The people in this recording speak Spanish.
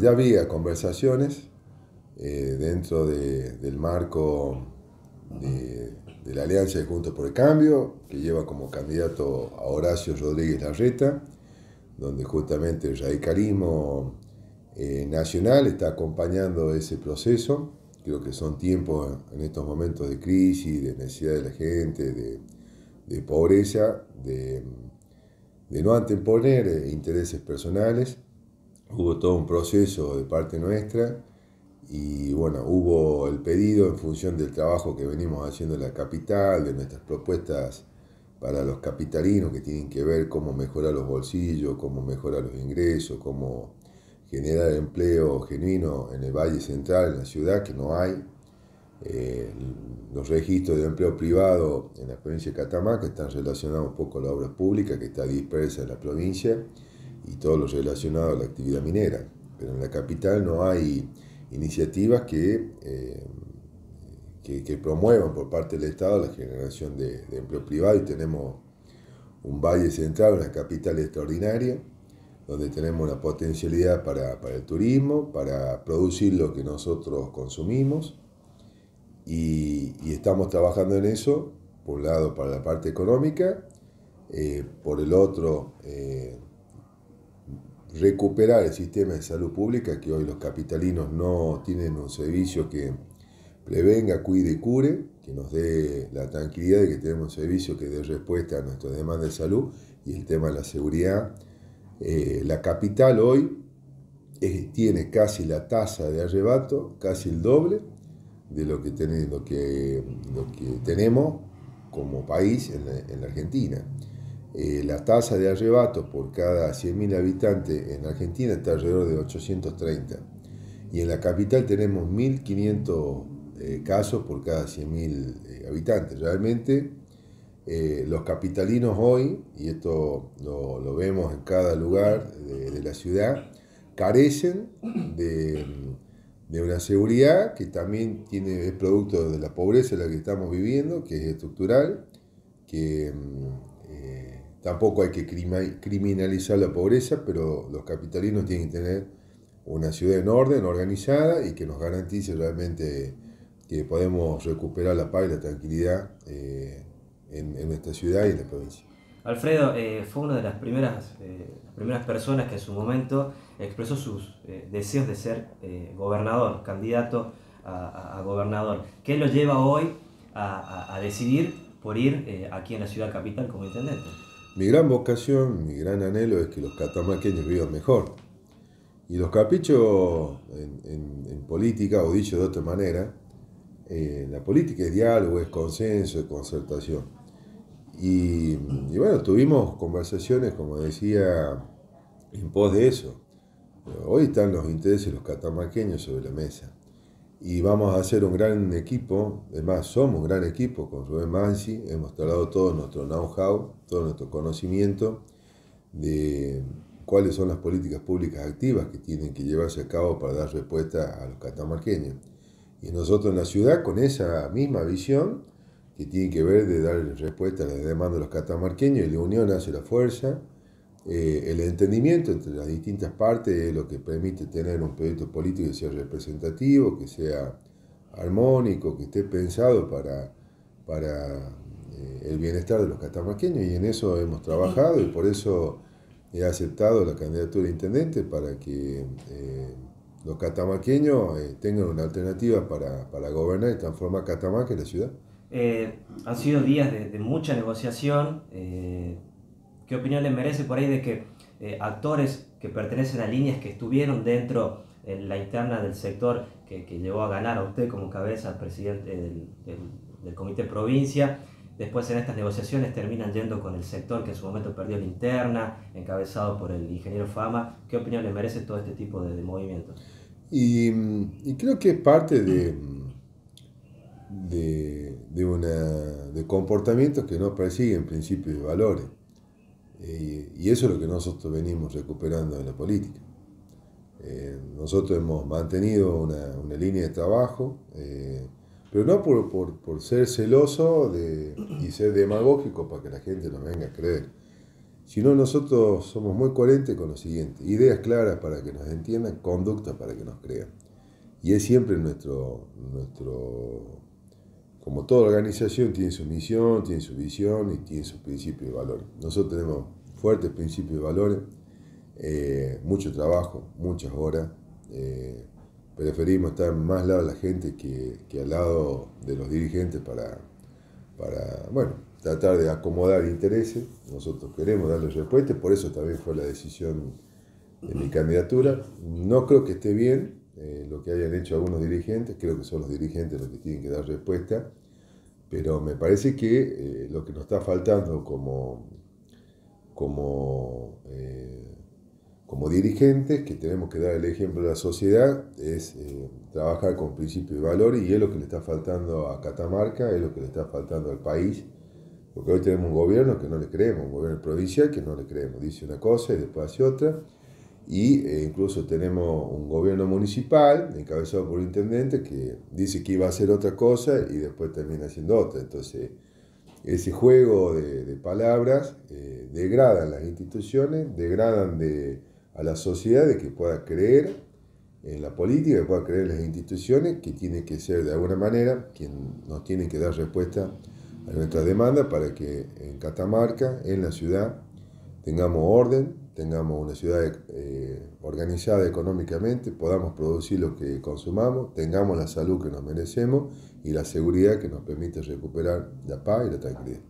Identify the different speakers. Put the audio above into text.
Speaker 1: Ya había conversaciones eh, dentro del marco de, la Alianza de Juntos por el Cambio, que lleva como candidato a Horacio Rodríguez Larreta, donde justamente el radicalismo eh, nacional está acompañando ese proceso. Creo que son tiempos en estos momentos de crisis, de necesidad de la gente, de, pobreza, de, de no anteponer eh, intereses personales hubo todo un proceso de parte nuestra y bueno, hubo el pedido en función del trabajo que venimos haciendo en la capital, de nuestras propuestas para los capitalinos que tienen que ver cómo mejorar los bolsillos, cómo mejorar los ingresos, cómo generar empleo genuino en el Valle Central, en la ciudad, que no hay. Eh, los registros de empleo privado en la provincia de que están relacionados un poco con la obra pública que está dispersa en la provincia y todo lo relacionado a la actividad minera. Pero en la capital no hay iniciativas que, eh, que, promuevan por parte del Estado la generación de, empleo privado y tenemos un valle central, una capital extraordinaria, donde tenemos la potencialidad para, el turismo, para producir lo que nosotros consumimos y, estamos trabajando en eso, por un lado para la parte económica, eh, por el otro... Eh, recuperar el sistema de salud pública, que hoy los capitalinos no tienen un servicio que prevenga, cuide cure, que nos dé la tranquilidad de que tenemos un servicio que dé respuesta a nuestras demandas de salud y el tema de la seguridad. Eh, la capital hoy tiene casi la tasa de arrebato, casi el doble de lo que, lo que, tenemos como país en en la Argentina. Eh, la tasa de arrebato por cada 100.000 habitantes en Argentina está alrededor de 830. Y en la capital tenemos 1.500 eh, casos por cada 100.000 eh, habitantes. Realmente los capitalinos hoy, y esto lo, vemos en cada lugar de, la ciudad, carecen de, una seguridad que también tiene, es producto de la pobreza en la que estamos viviendo, que es estructural, que mm, Tampoco hay que criminalizar la pobreza, pero los capitalinos tienen que tener una ciudad en orden, organizada y que nos garantice realmente que podemos recuperar la paz y la tranquilidad eh, en, en, nuestra ciudad y en la provincia.
Speaker 2: Alfredo eh, fue una de las primeras, eh, primeras personas que en su momento expresó sus deseos de ser gobernador, candidato a, gobernador. ¿Qué lo lleva hoy a, a decidir por ir aquí en la ciudad capital como intendente?
Speaker 1: Mi gran vocación, mi gran anhelo es que los catamaqueños vivan mejor. Y los caprichos en, política, o dicho de otra manera, eh, la política es diálogo, es consenso, es concertación. Y, y bueno, tuvimos conversaciones, como decía, en pos de eso. Hoy están los intereses de los catamaqueños sobre la mesa y vamos a hacer un gran equipo, además somos un gran equipo con Rubén Mansi, hemos trasladado todo nuestro know-how, todo nuestro conocimiento de cuáles son las políticas públicas activas que tienen que llevarse a cabo para dar respuesta a los catamarqueños. Y nosotros en la ciudad, con esa misma visión, que tiene que ver de dar respuesta a las demandas de los catamarqueños, y la unión hace la fuerza, eh, el entendimiento entre las distintas partes es lo que permite tener un proyecto político que sea representativo, que sea armónico, que esté pensado para, para eh, el bienestar de los catamaqueños. y en eso hemos trabajado y por eso he aceptado la candidatura de intendente para que eh, los catamaqueños tengan una alternativa para, para gobernar y transformar Catamarca en la ciudad.
Speaker 2: han sido días de mucha negociación ¿Qué opinión le merece por ahí de que eh, actores que pertenecen a líneas que estuvieron dentro en eh, la interna del sector que, llevó a ganar a usted como cabeza presidente del, comité provincia, Después en estas negociaciones terminan yendo con el sector que en su momento perdió la interna, encabezado por el ingeniero Fama. ¿Qué opinión le merece todo este tipo de, movimientos?
Speaker 1: Y, creo que es parte de, de, una, de comportamientos que no persiguen principios de valores y eso es lo que nosotros venimos recuperando en la política. Eh, nosotros hemos mantenido una, una línea de trabajo, eh, pero no por, por, ser celoso de, y ser demagógico para que la gente nos venga a creer, sino nosotros somos muy coherentes con lo siguiente, ideas claras para que nos entiendan, conductas para que nos crean. Y es siempre nuestro, nuestro como toda organización, tiene su misión, tiene su visión y tiene sus principios y valores. Nosotros tenemos fuertes principios y valores, eh, mucho trabajo, muchas horas. Eh, preferimos estar más al lado de la gente que, que, al lado de los dirigentes para, para bueno, tratar de acomodar intereses. Nosotros queremos darles respuestas, por eso también fue la decisión de mi candidatura. No creo que esté bien, eh, lo que hayan hecho algunos dirigentes, creo que son los dirigentes los que tienen que dar respuesta, pero me parece que eh, lo que nos está faltando como, como, eh, como dirigentes, que tenemos que dar el ejemplo a la sociedad, es trabajar con principios y valores, y es lo que le está faltando a Catamarca, es lo que le está faltando al país. Porque hoy tenemos un gobierno que no le creemos, un gobierno provincial que no le creemos. Dice una cosa y después hace otra y eh, incluso tenemos un gobierno municipal encabezado por un intendente que dice que iba a hacer otra cosa y después termina haciendo otra. Entonces, ese juego de, palabras eh, degrada las instituciones, degradan a la sociedad de que pueda creer en la política, que pueda creer en las instituciones, que tiene que ser de alguna manera quien nos tiene que dar respuesta a nuestra demanda para que en Catamarca, en la ciudad, tengamos orden, tengamos una ciudad eh, organizada económicamente, podamos producir lo que consumamos, tengamos la salud que nos merecemos y la seguridad que nos permite recuperar la paz y la tranquilidad.